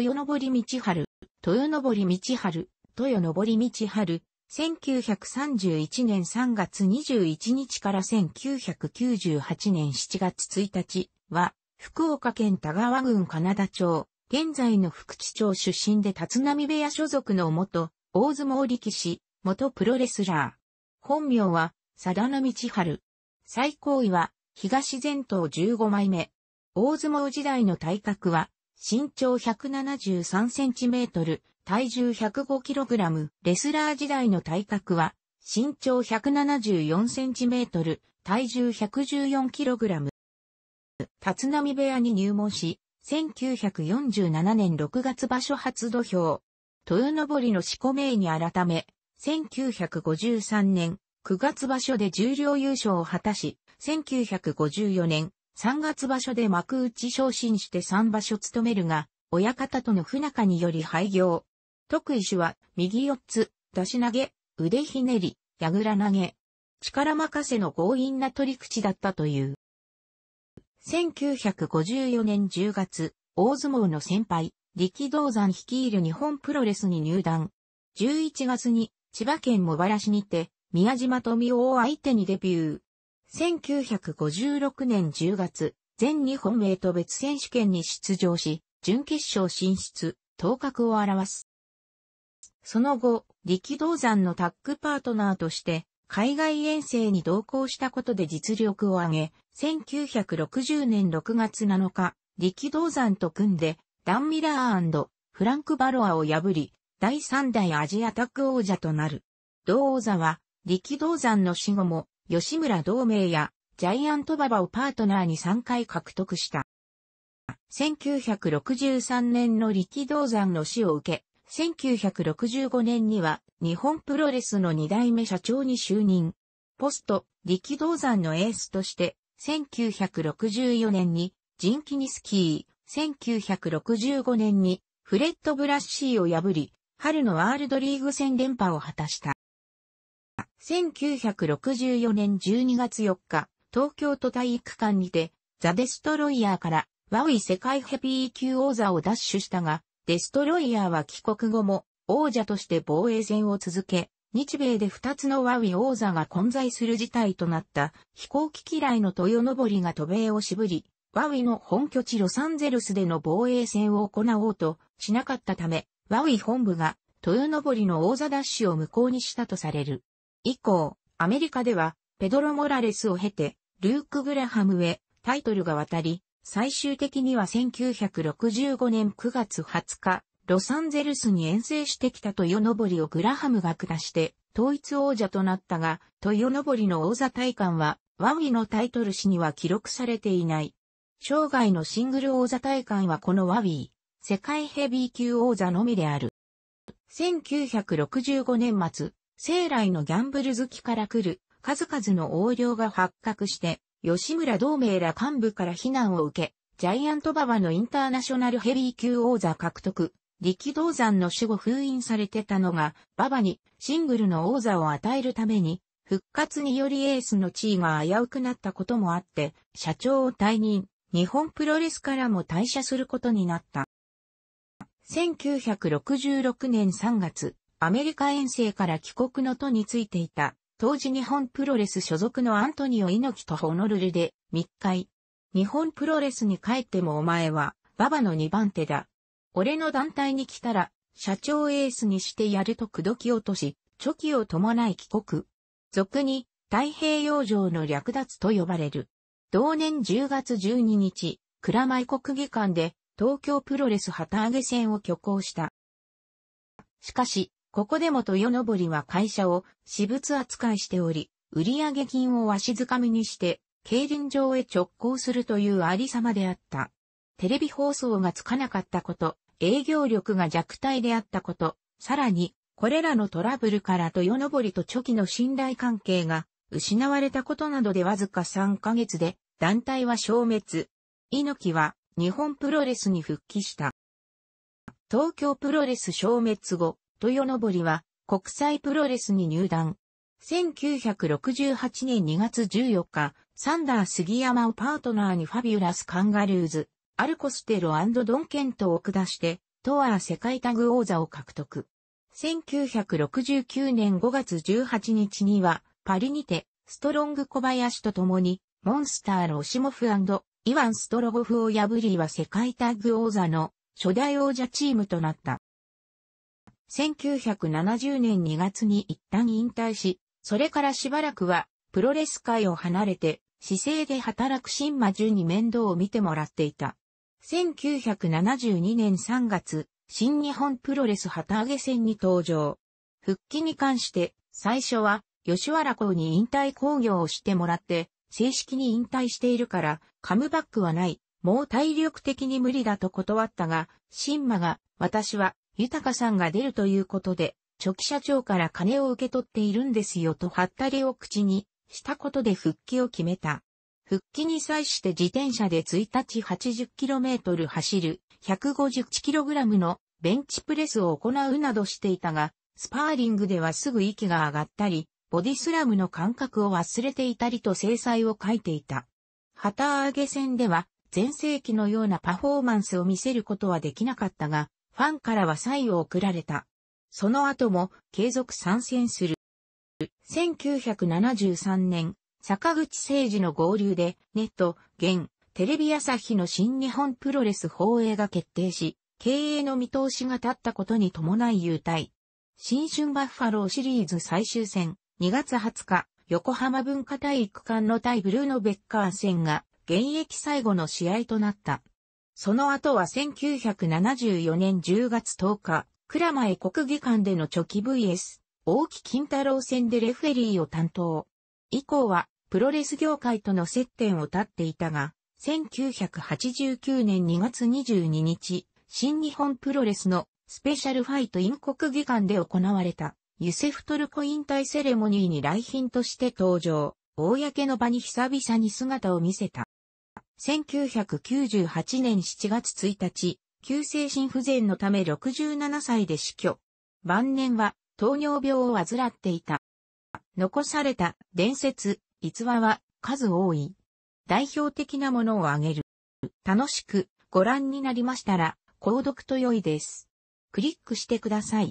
豊登り道春、豊登り道春、豊登り道春、1931年3月21日から1998年7月1日は、福岡県田川郡金田町、現在の福知町出身で立浪部屋所属の元、大相撲力士、元プロレスラー。本名は、佐田の道春。最高位は、東前頭15枚目。大相撲時代の体格は、身長 173cm、体重 105kg、レスラー時代の体格は、身長 174cm、体重 114kg。立浪部屋に入門し、1947年6月場所初土俵。豊登の四股名に改め、1953年9月場所で重量優勝を果たし、1954年3月場所で幕内昇進して3場所務めるが、親方との不仲により廃業。徳種は、右四つ、出し投げ、腕ひねり、矢倉投げ。力任せの強引な取り口だったという。1954年10月、大相撲の先輩、力道山率いる日本プロレスに入団。11月に、千葉県茂原市にて、宮島富夫を相手にデビュー。1956年10月、全日本名と別選手権に出場し、準決勝進出、頭角を表す。その後、力道山のタッグパートナーとして、海外遠征に同行したことで実力を上げ、1960年6月7日、力道山と組んで、ダン・ミラーフランク・バロアを破り、第3代アジアタッグ王者となる。同王座は、力道山の死後も、吉村同盟やジャイアント馬場をパートナーに3回獲得した。1963年の力道山の死を受け、1965年には日本プロレスの2代目社長に就任。ポスト、力道山のエースとして、1964年にジンキニスキー、1965年にフレッド・ブラッシーを破り、春のワールドリーグ戦連覇を果たした。1964年12月4日、東京都体育館にて、ザ・デストロイヤーから、ワウイ世界ヘビー級王座を奪取したが、デストロイヤーは帰国後も、王者として防衛戦を続け、日米で2つのワウイ王座が混在する事態となった、飛行機嫌いの豊登りが渡米を渋り、ワウイの本拠地ロサンゼルスでの防衛戦を行おうとしなかったため、ワウイ本部が、豊登りの王座奪取を無効にしたとされる。以降、アメリカでは、ペドロ・モラレスを経て、ルーク・グラハムへタイトルが渡り、最終的には1965年9月20日、ロサンゼルスに遠征してきたノ登りをグラハムが下して、統一王者となったが、ノ登りの王座体感は、ワギのタイトル誌には記録されていない。生涯のシングル王座体感はこのワギー、世界ヘビー級王座のみである。1965年末、生来のギャンブル好きから来る数々の横領が発覚して、吉村同盟ら幹部から非難を受け、ジャイアント馬場のインターナショナルヘビー級王座獲得、力道山の死後封印されてたのが、馬場にシングルの王座を与えるために、復活によりエースの地位が危うくなったこともあって、社長を退任、日本プロレスからも退社することになった。1966年3月、アメリカ遠征から帰国の途についていた、当時日本プロレス所属のアントニオ猪木とホノルルで密会。日本プロレスに帰ってもお前は、馬場の2番手だ。俺の団体に来たら、社長エースにしてやると口説き落とし、チョキを伴い帰国。俗に、太平洋上の略奪と呼ばれる。同年10月12日、蔵前国技館で東京プロレス旗揚げ戦を挙行した。しかし、ここでも豊登りは会社を私物扱いしており、売上金をわしづかみにして、競輪場へ直行するというありさまであった。テレビ放送がつかなかったこと、営業力が弱体であったこと、さらに、これらのトラブルから豊登りとチョキの信頼関係が失われたことなどでわずか3ヶ月で団体は消滅。猪木は日本プロレスに復帰した。東京プロレス消滅後、豊登は国際プロレスに入団。1968年2月14日、サンダー杉山をパートナーにファビュラスカンガルーズ、アルコステロドンケントを下して、トアー世界タグ王座を獲得。1969年5月18日には、パリにて、ストロング小林と共に、モンスターロシモフイワン・ストロゴフを破りは世界タグ王座の初代王者チームとなった。1970年2月に一旦引退し、それからしばらくは、プロレス界を離れて、姿勢で働く新馬順に面倒を見てもらっていた。1972年3月、新日本プロレス旗揚げ戦に登場。復帰に関して、最初は、吉原校に引退工業をしてもらって、正式に引退しているから、カムバックはない、もう体力的に無理だと断ったが、新馬が、私は豊さんが出るということで、初期社長から金を受け取っているんですよとハったりを口にしたことで復帰を決めた。復帰に際して自転車で1日 80km 走る 151kg のベンチプレスを行うなどしていたが、スパーリングではすぐ息が上がったり、ボディスラムの感覚を忘れていたりと制裁を書いていた。旗揚げ戦では、前世紀のようなパフォーマンスを見せることはできなかったが、ファンからはサイを送られた。その後も継続参戦する。1973年、坂口誠二の合流で、ネット、現、テレビ朝日の新日本プロレス放映が決定し、経営の見通しが立ったことに伴い優待。新春バッファローシリーズ最終戦、2月20日、横浜文化体育館の対ブルーノ・ベッカー戦が、現役最後の試合となった。その後は1974年10月10日、倉前国技館でのチョキ VS、大木金太郎戦でレフェリーを担当。以降は、プロレス業界との接点を立っていたが、1989年2月22日、新日本プロレスのスペシャルファイトイン国技館で行われた、ユセフトルコ引退セレモニーに来賓として登場、公の場に久々に姿を見せた。1998年7月1日、急性心不全のため67歳で死去。晩年は糖尿病を患っていた。残された伝説、逸話は数多い。代表的なものを挙げる。楽しくご覧になりましたら、購読と良いです。クリックしてください。